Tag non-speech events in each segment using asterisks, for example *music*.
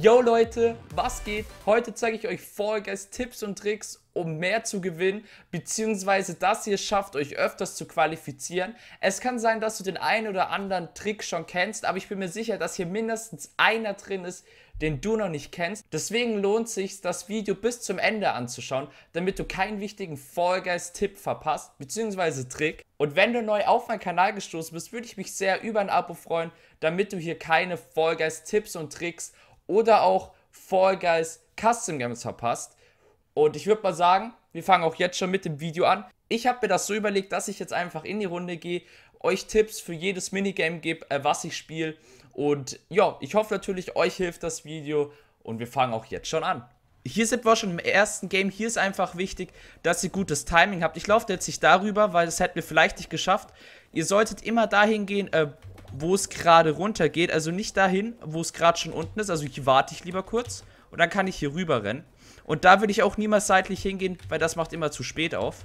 Yo Leute, was geht? Heute zeige ich euch Fall Guys Tipps und Tricks, um mehr zu gewinnen, beziehungsweise das hier schafft, euch öfters zu qualifizieren. Es kann sein, dass du den einen oder anderen Trick schon kennst, aber ich bin mir sicher, dass hier mindestens einer drin ist, den du noch nicht kennst. Deswegen lohnt sich, das Video bis zum Ende anzuschauen, damit du keinen wichtigen Fall Guys Tipp verpasst, beziehungsweise Trick. Und wenn du neu auf meinen Kanal gestoßen bist, würde ich mich sehr über ein Abo freuen, damit du hier keine Fall Guys Tipps und Tricks oder auch Fall Guys Custom Games verpasst. Und ich würde mal sagen, wir fangen auch jetzt schon mit dem Video an. Ich habe mir das so überlegt, dass ich jetzt einfach in die Runde gehe, euch Tipps für jedes Minigame gebe, äh, was ich spiele. Und ja, ich hoffe natürlich, euch hilft das Video und wir fangen auch jetzt schon an. Hier sind wir schon im ersten Game. Hier ist einfach wichtig, dass ihr gutes Timing habt. Ich laufe jetzt nicht darüber, weil das hätten wir vielleicht nicht geschafft. Ihr solltet immer dahin gehen, äh, wo es gerade runter geht. Also nicht dahin, wo es gerade schon unten ist. Also hier warte ich lieber kurz und dann kann ich hier rüber rennen. Und da würde ich auch niemals seitlich hingehen, weil das macht immer zu spät auf.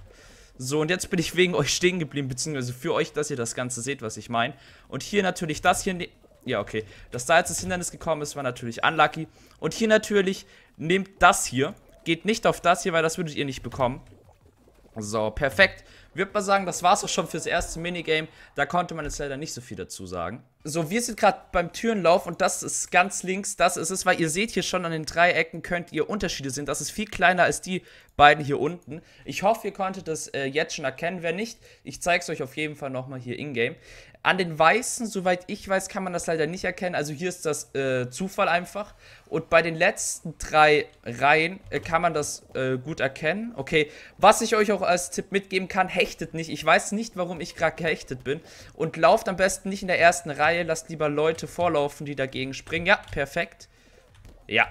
So, und jetzt bin ich wegen euch stehen geblieben, beziehungsweise für euch, dass ihr das Ganze seht, was ich meine. Und hier natürlich das hier... Ne-, ja, okay. Dass da jetzt das Hindernis gekommen ist, war natürlich unlucky. Und hier natürlich, nehmt das hier. Geht nicht auf das hier, weil das würdet ihr nicht bekommen. So, perfekt. Würde man sagen, das war es auch schon fürs erste Minigame. Da konnte man jetzt leider nicht so viel dazu sagen. So, wir sind gerade beim Türenlauf und das ist ganz links. Das ist es, weil ihr seht hier schon an den Dreiecken könnt ihr Unterschiede sehen. Das ist viel kleiner als die beiden hier unten. Ich hoffe, ihr konntet das äh, jetzt schon erkennen. Wer nicht, ich zeige es euch auf jeden Fall nochmal hier in-game. An den Weißen, soweit ich weiß, kann man das leider nicht erkennen. Also hier ist das äh, Zufall einfach. Und bei den letzten drei Reihen äh, kann man das äh, gut erkennen. Okay, was ich euch auch als Tipp mitgeben kann, hechtet nicht. Ich weiß nicht, warum ich gerade gehechtet bin. Und lauft am besten nicht in der ersten Reihe. Lasst lieber Leute vorlaufen, die dagegen springen. Ja, perfekt. Ja,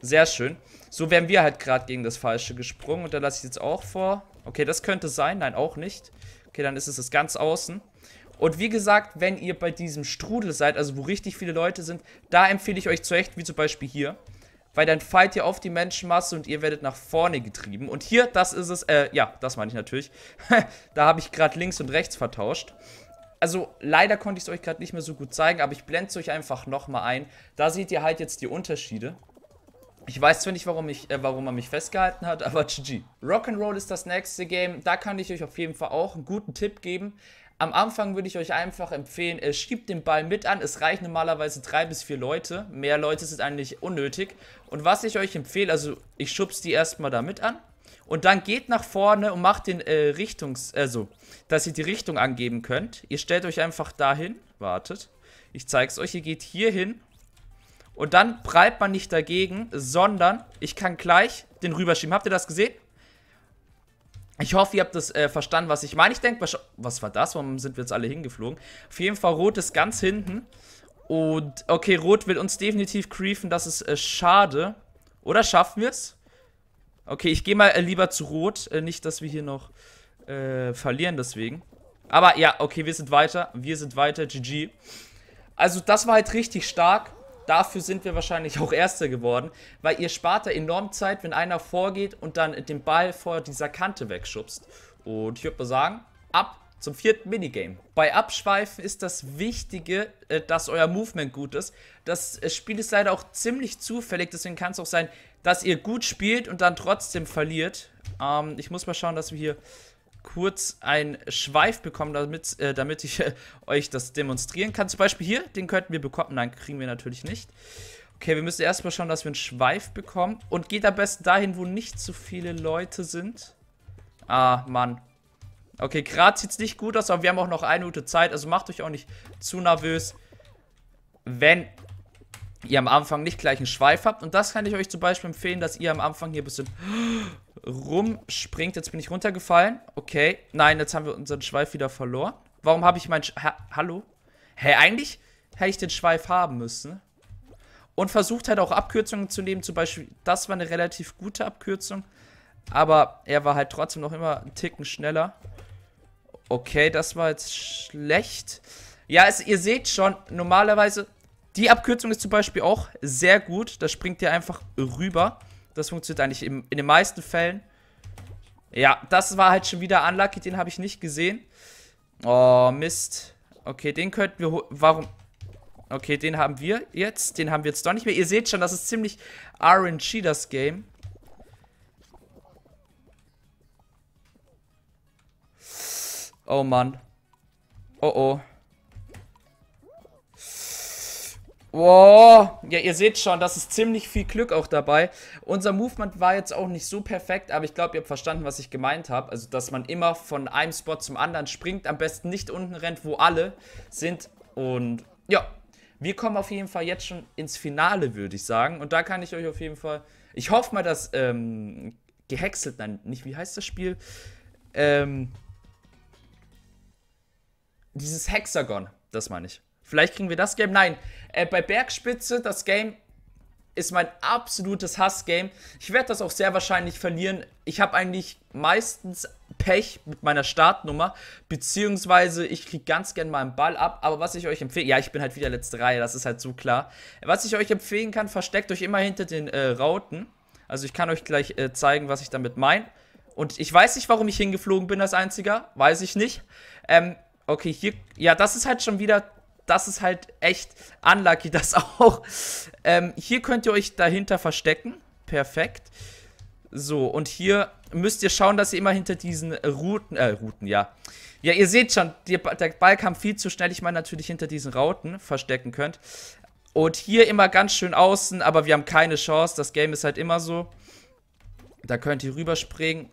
sehr schön. So wären wir halt gerade gegen das Falsche gesprungen. Und da lasse ich jetzt auch vor. Okay, das könnte sein. Nein, auch nicht. Okay, dann ist es das ganz außen. Und wie gesagt, wenn ihr bei diesem Strudel seid, also wo richtig viele Leute sind, da empfehle ich euch zu zurecht, wie zum Beispiel hier. Weil dann fallt ihr auf die Menschenmasse und ihr werdet nach vorne getrieben. Und hier, das ist es, äh, ja, das meine ich natürlich. *laughs* da habe ich gerade links und rechts vertauscht. Also leider konnte ich es euch gerade nicht mehr so gut zeigen, aber ich blende es euch einfach nochmal ein. Da seht ihr halt jetzt die Unterschiede. Ich weiß zwar nicht, warum, ich, äh, warum er mich festgehalten hat, *laughs* aber GG. Rock'n'Roll ist das nächste Game. Da kann ich euch auf jeden Fall auch einen guten Tipp geben. Am Anfang würde ich euch einfach empfehlen, äh, schiebt den Ball mit an. Es reichen normalerweise drei bis vier Leute. Mehr Leute sind eigentlich unnötig. Und was ich euch empfehle, also ich schub's die erstmal da mit an. Und dann geht nach vorne und macht den äh, Richtungs... Also, dass ihr die Richtung angeben könnt. Ihr stellt euch einfach dahin. Wartet. Ich zeig's euch. Ihr geht hier hin. Und dann prallt man nicht dagegen, sondern ich kann gleich den rüberschieben. Habt ihr das gesehen? Ich hoffe, ihr habt das äh, verstanden, was ich meine. Ich denke, was war das? Warum sind wir jetzt alle hingeflogen? Auf jeden Fall, Rot ist ganz hinten. Und, okay, Rot will uns definitiv creepen. Das ist äh, schade. Oder schaffen wir es? Okay, ich gehe mal äh, lieber zu Rot. Äh, nicht, dass wir hier noch äh, verlieren deswegen. Aber ja, okay, wir sind weiter. Wir sind weiter. GG. Also, das war halt richtig stark. Dafür sind wir wahrscheinlich auch Erster geworden, weil ihr spart da enorm Zeit, wenn einer vorgeht und dann den Ball vor dieser Kante wegschubst. Und ich würde mal sagen, ab zum vierten Minigame. Bei Abschweifen ist das Wichtige, äh, dass euer Movement gut ist. Das äh, Spiel ist leider auch ziemlich zufällig, deswegen kann es auch sein, dass ihr gut spielt und dann trotzdem verliert. Ähm, ich muss mal schauen, dass wir hier kurz einen Schweif bekommen, damit, äh, damit ich äh, euch das demonstrieren kann. Zum Beispiel hier, den könnten wir bekommen. Nein, kriegen wir natürlich nicht. Okay, wir müssen erstmal schauen, dass wir einen Schweif bekommen. Und geht am besten dahin, wo nicht so viele Leute sind. Ah, Mann. Okay, gerade sieht es nicht gut aus, aber wir haben auch noch eine Minute Zeit. Also macht euch auch nicht zu nervös, wenn ihr am Anfang nicht gleich einen Schweif habt. Und das kann ich euch zum Beispiel empfehlen, dass ihr am Anfang hier ein bisschen rumspringt. Jetzt bin ich runtergefallen. Okay. Nein, jetzt haben wir unseren Schweif wieder verloren. Warum habe ich meinen... Ha Hallo? Hä, eigentlich hätte ich den Schweif haben müssen. Und versucht halt auch Abkürzungen zu nehmen. Zum Beispiel, das war eine relativ gute Abkürzung. Aber er war halt trotzdem noch immer einen Ticken schneller. Okay, das war jetzt schlecht. Ja, es, ihr seht schon, normalerweise... Die Abkürzung ist zum Beispiel auch sehr gut. Da springt ihr einfach rüber. Das funktioniert eigentlich in, in den meisten Fällen. Ja, das war halt schon wieder unlucky. Den habe ich nicht gesehen. Oh, Mist. Okay, den könnten wir... Warum... Okay, den haben wir jetzt. Den haben wir jetzt doch nicht mehr. Ihr seht schon, das ist ziemlich RNG, das Game. Oh Mann. Oh oh. Wow, ja, ihr seht schon, das ist ziemlich viel Glück auch dabei. Unser Movement war jetzt auch nicht so perfekt, aber ich glaube, ihr habt verstanden, was ich gemeint habe. Also, dass man immer von einem Spot zum anderen springt, am besten nicht unten rennt, wo alle sind. Und ja, wir kommen auf jeden Fall jetzt schon ins Finale, würde ich sagen. Und da kann ich euch auf jeden Fall. Ich hoffe mal, dass ähm, gehäckselt, nein, nicht, wie heißt das Spiel? Ähm, dieses Hexagon, das meine ich. Vielleicht kriegen wir das Game. Nein, äh, bei Bergspitze, das Game ist mein absolutes Hass-Game. Ich werde das auch sehr wahrscheinlich verlieren. Ich habe eigentlich meistens Pech mit meiner Startnummer, beziehungsweise ich kriege ganz gern mal einen Ball ab, aber was ich euch empfehle, ja, ich bin halt wieder letzte Reihe, das ist halt so klar. Was ich euch empfehlen kann, versteckt euch immer hinter den äh, Rauten. Also ich kann euch gleich äh, zeigen, was ich damit meine. Und ich weiß nicht, warum ich hingeflogen bin als Einziger, weiß ich nicht. Ähm, okay, hier, ja, das ist halt schon wieder das ist halt echt unlucky, *laughs* das auch. Ähm, hier könnt ihr euch dahinter verstecken. Perfekt. So, und hier müsst ihr schauen, dass ihr immer hinter diesen Routen, äh, Routen, ja. Ja, ihr seht schon, der Ball kam viel zu schnell. Ich meine natürlich hinter diesen Routen verstecken könnt. Und hier immer ganz schön außen, aber wir haben keine Chance. Das Game ist halt immer so. Da könnt ihr rüberspringen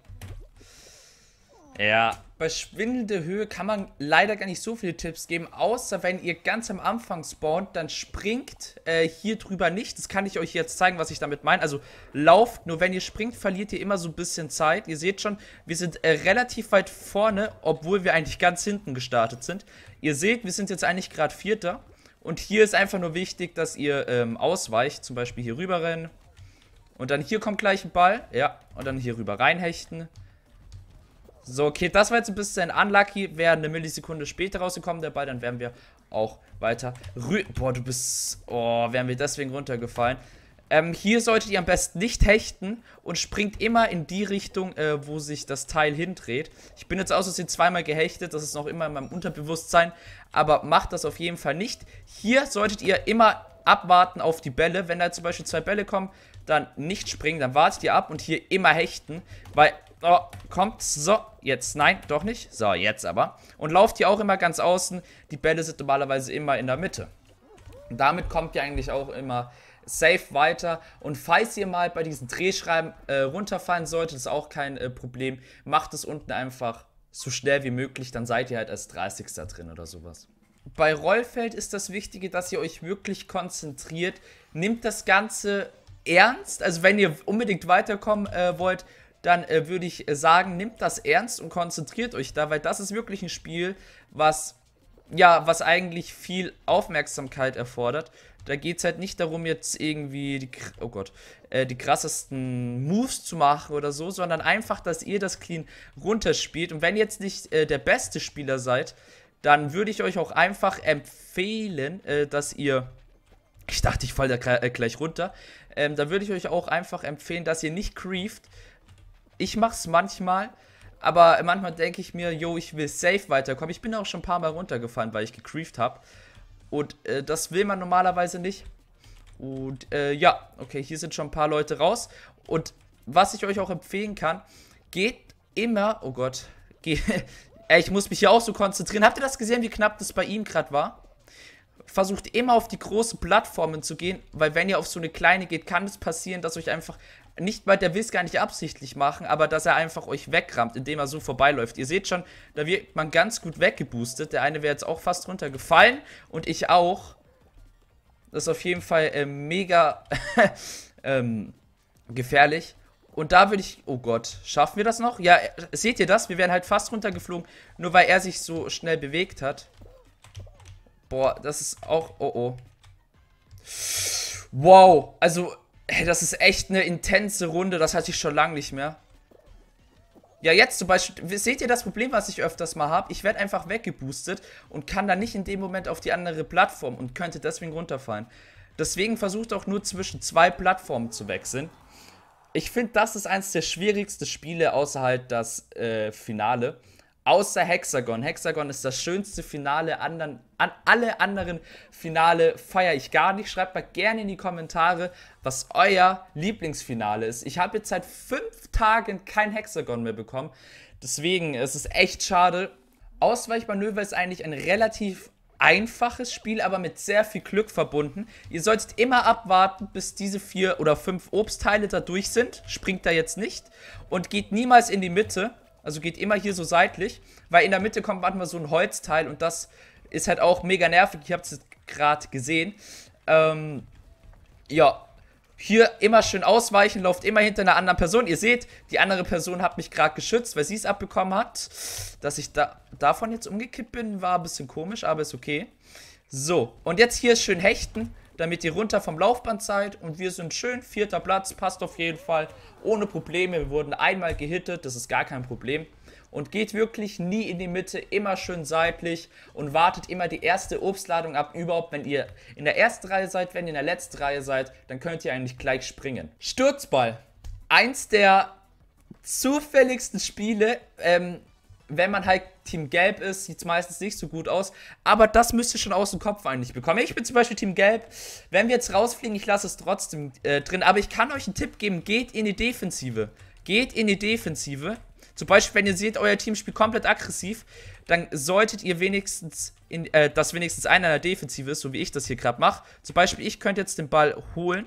ja, bei schwindelnder Höhe kann man leider gar nicht so viele Tipps geben, außer wenn ihr ganz am Anfang spawnt, dann springt äh, hier drüber nicht. Das kann ich euch jetzt zeigen, was ich damit meine. Also lauft, nur wenn ihr springt, verliert ihr immer so ein bisschen Zeit. Ihr seht schon, wir sind äh, relativ weit vorne, obwohl wir eigentlich ganz hinten gestartet sind. Ihr seht, wir sind jetzt eigentlich gerade Vierter. Und hier ist einfach nur wichtig, dass ihr ähm, ausweicht, zum Beispiel hier rüber rennen. Und dann hier kommt gleich ein Ball, ja, und dann hier rüber reinhechten. So, okay, das war jetzt ein bisschen unlucky. Wäre eine Millisekunde später rausgekommen, der Ball, dann wären wir auch weiter rü... Boah, du bist... Oh, wären wir deswegen runtergefallen. Ähm, hier solltet ihr am besten nicht hechten und springt immer in die Richtung, äh, wo sich das Teil hindreht. Ich bin jetzt aus Versehen zweimal gehechtet, das ist noch immer in meinem Unterbewusstsein, aber macht das auf jeden Fall nicht. Hier solltet ihr immer abwarten auf die Bälle. Wenn da zum Beispiel zwei Bälle kommen, dann nicht springen, dann wartet ihr ab und hier immer hechten, weil Oh, kommt. So, jetzt. Nein, doch nicht. So, jetzt aber. Und lauft hier auch immer ganz außen. Die Bälle sind normalerweise immer in der Mitte. Und damit kommt ihr eigentlich auch immer safe weiter. Und falls ihr mal bei diesen Drehschreiben äh, runterfallen solltet, ist auch kein äh, Problem. Macht es unten einfach so schnell wie möglich, dann seid ihr halt als 30. drin oder sowas. Bei Rollfeld ist das Wichtige, dass ihr euch wirklich konzentriert. Nehmt das Ganze ernst. Also wenn ihr unbedingt weiterkommen äh, wollt, dann äh, würde ich äh, sagen, nehmt das ernst und konzentriert euch da, weil das ist wirklich ein Spiel, was ja, was eigentlich viel Aufmerksamkeit erfordert. Da geht es halt nicht darum, jetzt irgendwie die, oh Gott, äh, die krassesten Moves zu machen oder so, sondern einfach, dass ihr das clean runterspielt. Und wenn ihr jetzt nicht äh, der beste Spieler seid, dann würde ich euch auch einfach empfehlen, äh, dass ihr. Ich dachte, ich falle da äh, gleich runter. Ähm, da würde ich euch auch einfach empfehlen, dass ihr nicht creeft, ich mache es manchmal, aber manchmal denke ich mir, yo, ich will safe weiterkommen. Ich bin auch schon ein paar Mal runtergefallen, weil ich gecreeft habe. Und äh, das will man normalerweise nicht. Und äh, ja, okay, hier sind schon ein paar Leute raus. Und was ich euch auch empfehlen kann, geht immer, oh Gott, *laughs* geht, ey, ich muss mich hier auch so konzentrieren. Habt ihr das gesehen, wie knapp das bei ihm gerade war? versucht immer auf die großen Plattformen zu gehen, weil wenn ihr auf so eine kleine geht, kann es passieren, dass euch einfach nicht mal, der will es gar nicht absichtlich machen, aber dass er einfach euch wegrammt, indem er so vorbeiläuft. Ihr seht schon, da wird man ganz gut weggeboostet. Der eine wäre jetzt auch fast runtergefallen und ich auch. Das ist auf jeden Fall äh, mega *laughs* ähm, gefährlich. Und da würde ich... Oh Gott, schaffen wir das noch? Ja, seht ihr das? Wir wären halt fast runtergeflogen, nur weil er sich so schnell bewegt hat. Boah, das ist auch... Oh, oh. Wow, also Hey, das ist echt eine intense Runde. Das hatte ich schon lange nicht mehr. Ja, jetzt zum Beispiel, seht ihr das Problem, was ich öfters mal habe? Ich werde einfach weggeboostet und kann dann nicht in dem Moment auf die andere Plattform und könnte deswegen runterfallen. Deswegen versucht auch nur zwischen zwei Plattformen zu wechseln. Ich finde, das ist eines der schwierigsten Spiele außerhalb das äh, Finale. Außer Hexagon. Hexagon ist das schönste Finale. Andern, an alle anderen Finale feiere ich gar nicht. Schreibt mal gerne in die Kommentare, was euer Lieblingsfinale ist. Ich habe jetzt seit fünf Tagen kein Hexagon mehr bekommen. Deswegen ist es echt schade. Ausweichmanöver ist eigentlich ein relativ einfaches Spiel, aber mit sehr viel Glück verbunden. Ihr solltet immer abwarten, bis diese vier oder fünf Obstteile da durch sind. Springt da jetzt nicht. Und geht niemals in die Mitte also geht immer hier so seitlich, weil in der Mitte kommt manchmal so ein Holzteil und das ist halt auch mega nervig. Ich habe es gerade gesehen. Ähm, ja, hier immer schön ausweichen, läuft immer hinter einer anderen Person. Ihr seht, die andere Person hat mich gerade geschützt, weil sie es abbekommen hat. Dass ich da davon jetzt umgekippt bin, war ein bisschen komisch, aber ist okay. So, und jetzt hier schön hechten damit ihr runter vom Laufband seid. Und wir sind schön, vierter Platz, passt auf jeden Fall, ohne Probleme. Wir wurden einmal gehittet, das ist gar kein Problem. Und geht wirklich nie in die Mitte, immer schön seitlich und wartet immer die erste Obstladung ab. Überhaupt, wenn ihr in der ersten Reihe seid, wenn ihr in der letzten Reihe seid, dann könnt ihr eigentlich gleich springen. Sturzball. Eins der zufälligsten Spiele, ähm, wenn man halt Team Gelb ist, sieht es meistens nicht so gut aus. Aber das müsst ihr schon aus dem Kopf eigentlich bekommen. Ich bin zum Beispiel Team Gelb. Wenn wir jetzt rausfliegen, ich lasse es trotzdem äh, drin. Aber ich kann euch einen Tipp geben, geht in die Defensive. Geht in die Defensive. Zum Beispiel, wenn ihr seht, euer Team spielt komplett aggressiv, dann solltet ihr wenigstens, in, äh, dass wenigstens einer in der Defensive ist, so wie ich das hier gerade mache. Zum Beispiel, ich könnte jetzt den Ball holen.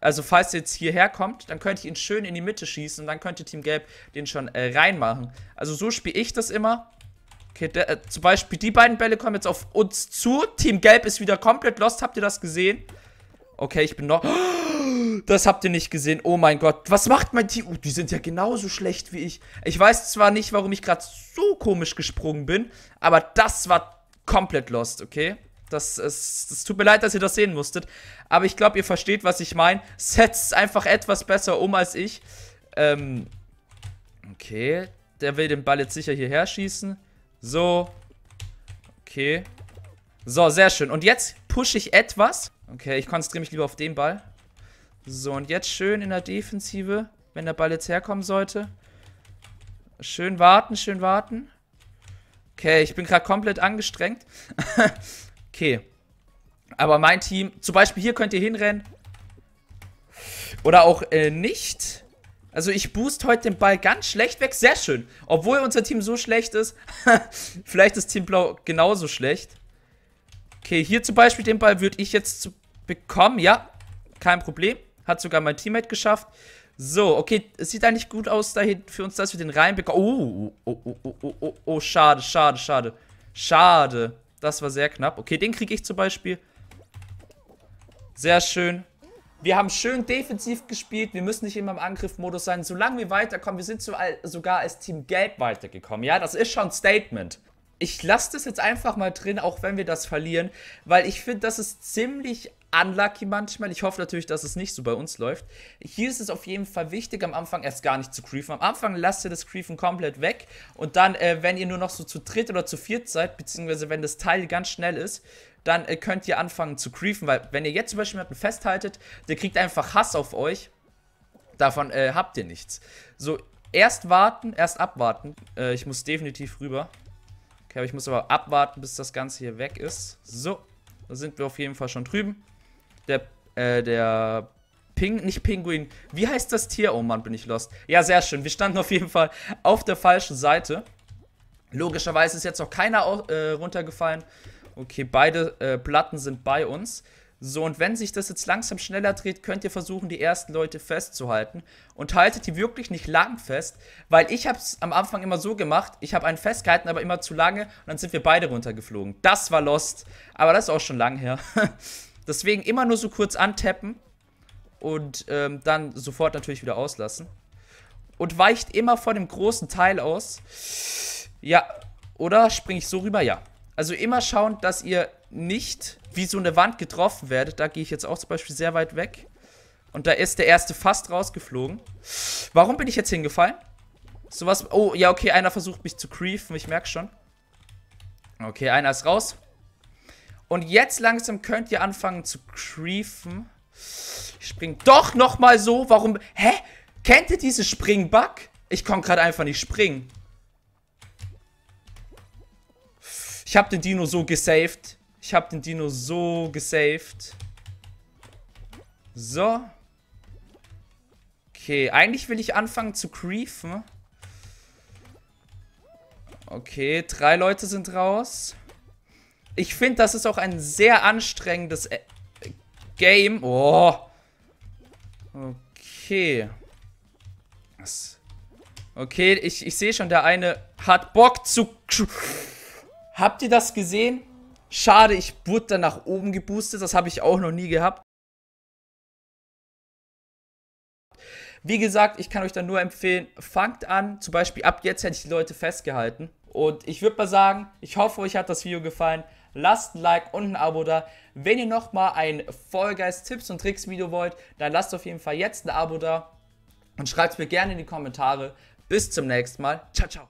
Also falls ihr jetzt hierher kommt, dann könnte ich ihn schön in die Mitte schießen und dann könnte Team Gelb den schon äh, reinmachen. Also so spiele ich das immer. Okay, der, äh, zum Beispiel die beiden Bälle kommen jetzt auf uns zu. Team Gelb ist wieder komplett lost. Habt ihr das gesehen? Okay, ich bin noch... *gasps* Das habt ihr nicht gesehen. Oh mein Gott. Was macht mein Team? Uh, die sind ja genauso schlecht wie ich. Ich weiß zwar nicht, warum ich gerade so komisch gesprungen bin, aber das war komplett lost, okay? Das, es, das tut mir leid, dass ihr das sehen musstet. Aber ich glaube, ihr versteht, was ich meine. Setzt einfach etwas besser um als ich. Ähm, okay. Der will den Ball jetzt sicher hierher schießen. So. Okay. So, sehr schön. Und jetzt pushe ich etwas. Okay, ich konzentriere mich lieber auf den Ball. So, und jetzt schön in der Defensive, wenn der Ball jetzt herkommen sollte. Schön warten, schön warten. Okay, ich bin gerade komplett angestrengt. *laughs* Okay. Aber mein Team, zum Beispiel hier könnt ihr hinrennen. Oder auch äh, nicht. Also ich boost heute den Ball ganz schlecht weg. Sehr schön. Obwohl unser Team so schlecht ist. *laughs* Vielleicht ist Team Blau genauso schlecht. Okay, hier zum Beispiel den Ball würde ich jetzt bekommen. Ja, kein Problem. Hat sogar mein Teammate geschafft. So, okay, es sieht eigentlich gut aus dahin für uns, dass wir den reinbekommen. Oh, oh, oh, oh, oh, oh, oh, oh. schade, schade, schade. Schade. Das war sehr knapp. Okay, den kriege ich zum Beispiel. Sehr schön. Wir haben schön defensiv gespielt. Wir müssen nicht immer im Angriffmodus sein. Solange wir weiterkommen, wir sind sogar als Team Gelb weitergekommen. Ja, das ist schon ein Statement. Ich lasse das jetzt einfach mal drin, auch wenn wir das verlieren, weil ich finde, das ist ziemlich unlucky manchmal. Ich hoffe natürlich, dass es nicht so bei uns läuft. Hier ist es auf jeden Fall wichtig, am Anfang erst gar nicht zu creefen. Am Anfang lasst ihr das Creefen komplett weg und dann, äh, wenn ihr nur noch so zu dritt oder zu viert seid, beziehungsweise wenn das Teil ganz schnell ist, dann äh, könnt ihr anfangen zu creefen, weil wenn ihr jetzt zum Beispiel jemanden festhaltet, der kriegt einfach Hass auf euch. Davon äh, habt ihr nichts. So, erst warten, erst abwarten. Äh, ich muss definitiv rüber. Okay, aber ich muss aber abwarten, bis das Ganze hier weg ist. So, da sind wir auf jeden Fall schon drüben. Der, äh, der Ping, nicht Pinguin. Wie heißt das Tier? Oh Mann, bin ich lost. Ja, sehr schön. Wir standen auf jeden Fall auf der falschen Seite. Logischerweise ist jetzt noch keiner äh, runtergefallen. Okay, beide äh, Platten sind bei uns. So, und wenn sich das jetzt langsam schneller dreht, könnt ihr versuchen, die ersten Leute festzuhalten. Und haltet die wirklich nicht lang fest, weil ich habe es am Anfang immer so gemacht, ich habe einen festgehalten, aber immer zu lange und dann sind wir beide runtergeflogen. Das war Lost, aber das ist auch schon lang her. *laughs* Deswegen immer nur so kurz antappen und ähm, dann sofort natürlich wieder auslassen. Und weicht immer von dem großen Teil aus. Ja, oder springe ich so rüber? Ja. Also immer schauen, dass ihr nicht wie so eine Wand getroffen werdet. Da gehe ich jetzt auch zum Beispiel sehr weit weg. Und da ist der erste fast rausgeflogen. Warum bin ich jetzt hingefallen? Sowas. Oh, ja, okay, einer versucht mich zu creefen. Ich merke schon. Okay, einer ist raus. Und jetzt langsam könnt ihr anfangen zu creepen. Ich spring doch nochmal so. Warum? Hä? Kennt ihr diese Springbug? Ich kann gerade einfach nicht springen. Ich habe den Dino so gesaved. Ich habe den Dino so gesaved. So. Okay, eigentlich will ich anfangen zu creepen. Okay, drei Leute sind raus ich finde, das ist auch ein sehr anstrengendes äh, Game. Oh. Okay. Okay, ich, ich sehe schon, der eine hat Bock zu... Habt ihr das gesehen? Schade, ich wurde dann nach oben geboostet. Das habe ich auch noch nie gehabt. Wie gesagt, ich kann euch dann nur empfehlen, fangt an. Zum Beispiel ab jetzt hätte ich die Leute festgehalten. Und ich würde mal sagen, ich hoffe, euch hat das Video gefallen. Lasst ein Like und ein Abo da. Wenn ihr nochmal ein Fall Tipps und Tricks Video wollt, dann lasst auf jeden Fall jetzt ein Abo da und schreibt es mir gerne in die Kommentare. Bis zum nächsten Mal. Ciao, ciao.